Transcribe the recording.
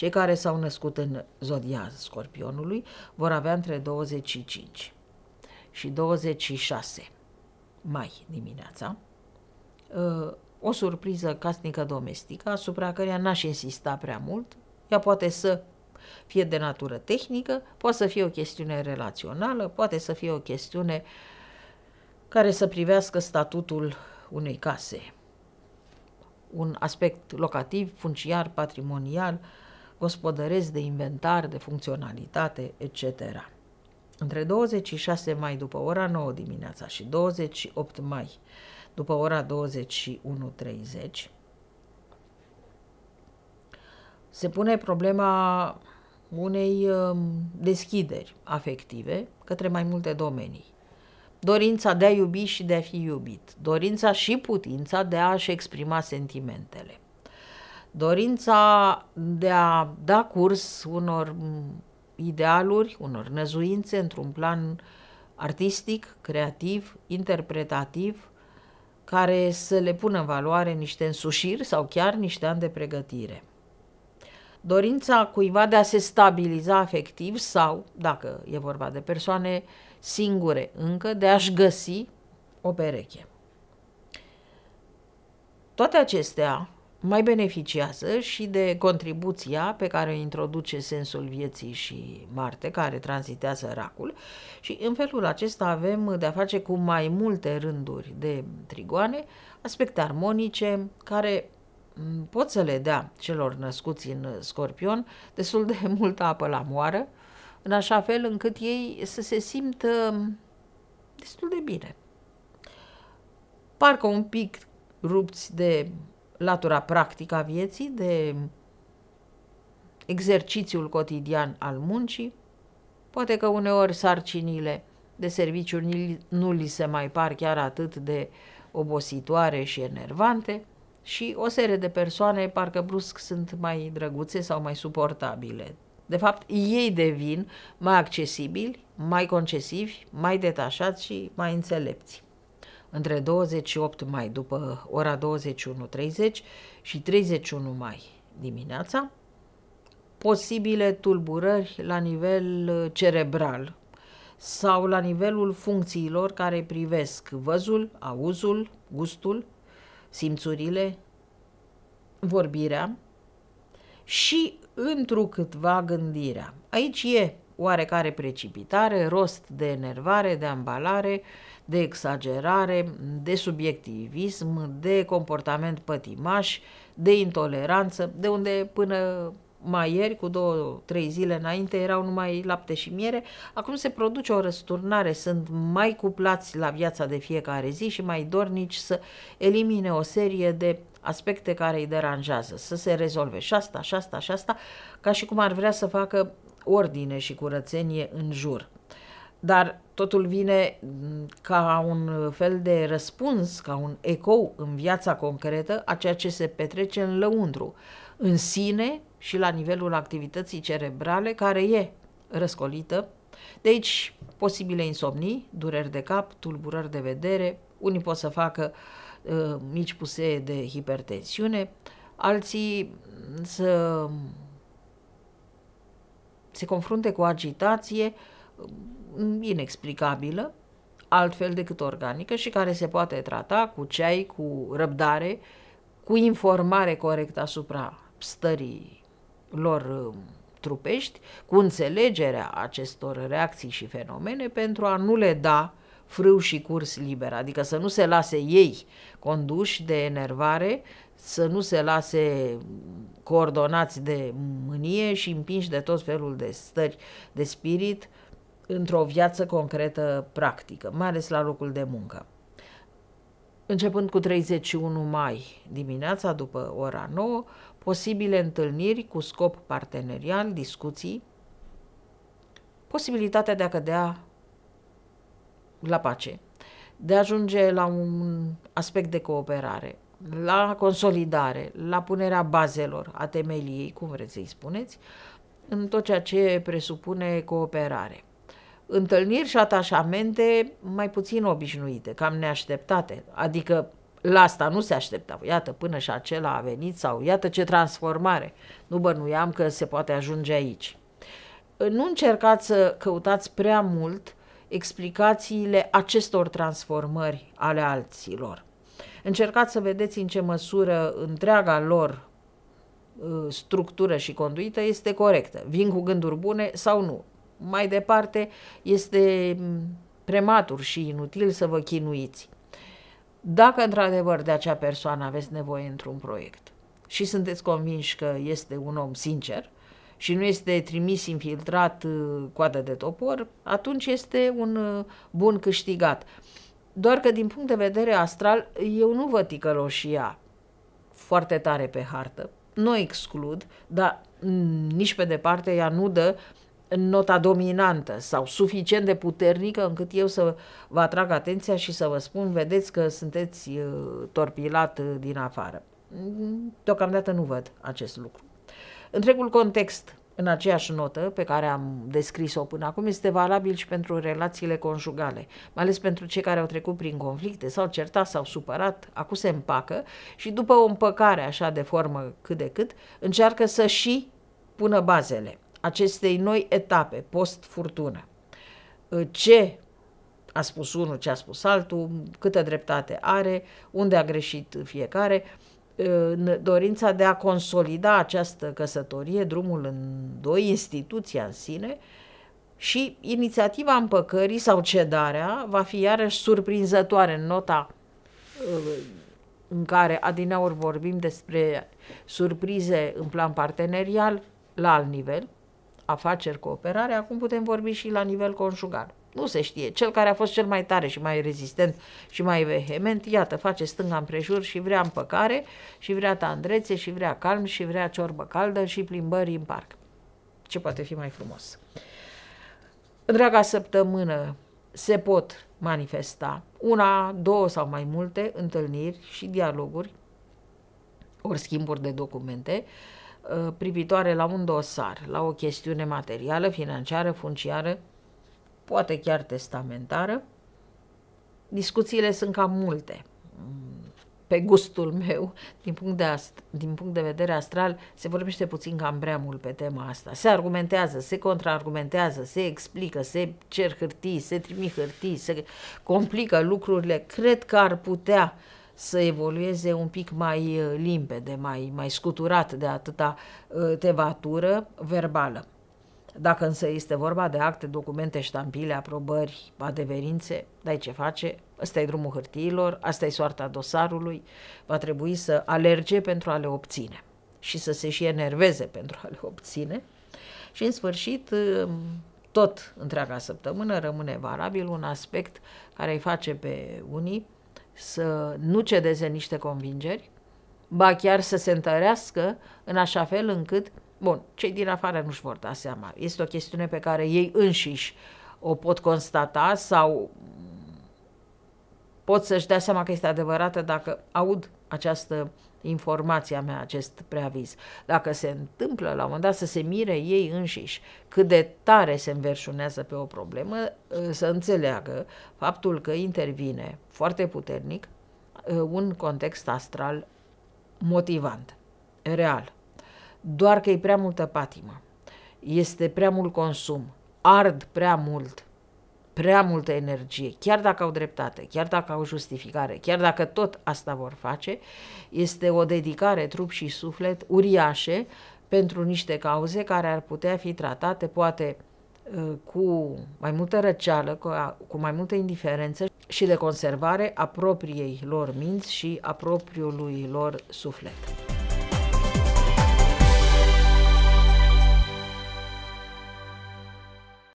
Cei care s-au născut în zodia scorpionului vor avea între 25 și 26 mai dimineața uh, o surpriză casnică domestică asupra căreia n-aș insista prea mult. Ea poate să fie de natură tehnică, poate să fie o chestiune relațională, poate să fie o chestiune care să privească statutul unei case, un aspect locativ, funciar, patrimonial, uh, gospodăresc de inventar, de funcționalitate, etc. Între 26 mai după ora 9 dimineața și 28 mai după ora 21.30 se pune problema unei um, deschideri afective către mai multe domenii. Dorința de a iubi și de a fi iubit, dorința și putința de a-și exprima sentimentele dorința de a da curs unor idealuri, unor năzuințe într-un plan artistic, creativ, interpretativ, care să le pună în valoare niște însușiri sau chiar niște ani de pregătire. Dorința cuiva de a se stabiliza afectiv sau, dacă e vorba de persoane singure încă, de a-și găsi o pereche. Toate acestea mai beneficiază și de contribuția pe care o introduce sensul vieții și Marte, care tranzitează racul și în felul acesta avem de-a face cu mai multe rânduri de trigoane, aspecte armonice, care pot să le dea celor născuți în scorpion destul de multă apă la moară, în așa fel încât ei să se simtă destul de bine. Parcă un pic rupți de latura practică a vieții, de exercițiul cotidian al muncii. Poate că uneori sarcinile de serviciu nu li se mai par chiar atât de obositoare și enervante și o serie de persoane parcă brusc sunt mai drăguțe sau mai suportabile. De fapt, ei devin mai accesibili, mai concesivi, mai detașați și mai înțelepți între 28 mai după ora 21.30 și 31 mai dimineața, posibile tulburări la nivel uh, cerebral sau la nivelul funcțiilor care privesc văzul, auzul, gustul, simțurile, vorbirea și întrucâtva gândirea. Aici e oarecare precipitare, rost de enervare, de ambalare, de exagerare, de subiectivism, de comportament pătimaș, de intoleranță, de unde până mai ieri, cu două, trei zile înainte, erau numai lapte și miere, acum se produce o răsturnare, sunt mai cuplați la viața de fiecare zi și mai dornici să elimine o serie de aspecte care îi deranjează, să se rezolve și asta, și asta, și asta, ca și cum ar vrea să facă ordine și curățenie în jur. Dar totul vine ca un fel de răspuns, ca un ecou în viața concretă a ceea ce se petrece în lăuntru, în sine și la nivelul activității cerebrale care e răscolită. Deci, posibile insomnii, dureri de cap, tulburări de vedere, unii pot să facă uh, mici pusee de hipertensiune, alții să se confrunte cu o agitație mm, inexplicabilă, altfel decât organică și care se poate trata cu ceai, cu răbdare, cu informare corectă asupra stării lor mm, trupești, cu înțelegerea acestor reacții și fenomene pentru a nu le da frâu și curs liber, adică să nu se lase ei conduși de enervare, să nu se lase coordonați de mânie și împinși de tot felul de stări de spirit într-o viață concretă practică, mai ales la locul de muncă. Începând cu 31 mai dimineața, după ora 9, posibile întâlniri cu scop partenerial, discuții, posibilitatea de a cădea la pace, de a ajunge la un aspect de cooperare, la consolidare, la punerea bazelor, a temeliei, cum vreți să-i spuneți, în tot ceea ce presupune cooperare. Întâlniri și atașamente mai puțin obișnuite, cam neașteptate, adică la asta nu se aștepta. Iată, până și acela a venit sau iată ce transformare. Nu bănuiam că se poate ajunge aici. Nu încercați să căutați prea mult explicațiile acestor transformări ale alților. Încercați să vedeți în ce măsură întreaga lor uh, structură și conduită este corectă. Vin cu gânduri bune sau nu. Mai departe, este mm, prematur și inutil să vă chinuiți. Dacă într-adevăr de acea persoană aveți nevoie într-un proiect și sunteți convinși că este un om sincer, și nu este trimis infiltrat uh, coadă de topor, atunci este un uh, bun câștigat. Doar că din punct de vedere astral, eu nu văd ticăloșia foarte tare pe hartă. Nu exclud, dar mm, nici pe departe ea nu dă nota dominantă sau suficient de puternică încât eu să vă atrag atenția și să vă spun, vedeți că sunteți uh, torpilat din afară. Mm, deocamdată nu văd acest lucru. Întregul context în aceeași notă pe care am descris-o până acum este valabil și pentru relațiile conjugale, mai ales pentru cei care au trecut prin conflicte, s-au certat, s-au supărat, acum se împacă și după o împăcare așa de formă cât de cât, încearcă să și pună bazele acestei noi etape post-furtună. Ce a spus unul, ce a spus altul, câtă dreptate are, unde a greșit fiecare dorința de a consolida această căsătorie, drumul în doi, instituția în sine, și inițiativa împăcării sau cedarea va fi iarăși surprinzătoare în nota uh, în care adineauri vorbim despre surprize în plan partenerial la alt nivel, afaceri, cooperare, acum putem vorbi și la nivel conjugal nu se știe. Cel care a fost cel mai tare și mai rezistent și mai vehement, iată, face stânga împrejur și vrea împăcare, și vrea tandrețe, și vrea calm, și vrea ciorbă caldă și plimbări în parc. Ce poate fi mai frumos? Draga săptămână se pot manifesta una, două sau mai multe întâlniri și dialoguri, ori schimburi de documente, uh, privitoare la un dosar, la o chestiune materială, financiară, funciară, poate chiar testamentară. Discuțiile sunt cam multe. Mm, pe gustul meu, din punct, de ast- din punct de vedere astral, se vorbește puțin cam prea mult pe tema asta. Se argumentează, se contraargumentează, se explică, se cer hârtii, se trimit hârtii, se complică lucrurile. Cred că ar putea să evolueze un pic mai uh, limpede, mai, mai scuturat de atâta uh, tevatură verbală. Dacă însă este vorba de acte, documente, ștampile, aprobări, adeverințe, dai ce face, ăsta e drumul hârtiilor, asta e soarta dosarului, va trebui să alerge pentru a le obține și să se și enerveze pentru a le obține. Și în sfârșit, tot întreaga săptămână rămâne valabil un aspect care îi face pe unii să nu cedeze niște convingeri, ba chiar să se întărească în așa fel încât Bun, cei din afară nu-și vor da seama. Este o chestiune pe care ei înșiși o pot constata sau pot să-și dea seama că este adevărată dacă aud această informația mea, acest preaviz. Dacă se întâmplă la un moment dat să se mire ei înșiși cât de tare se înverșunează pe o problemă, ă, să înțeleagă faptul că intervine foarte puternic ă, un context astral motivant, real doar că e prea multă patimă, este prea mult consum, ard prea mult, prea multă energie, chiar dacă au dreptate, chiar dacă au justificare, chiar dacă tot asta vor face, este o dedicare trup și suflet uriașe pentru niște cauze care ar putea fi tratate poate uh, cu mai multă răceală, cu mai multă indiferență și de conservare a propriei lor minți și a propriului lor suflet.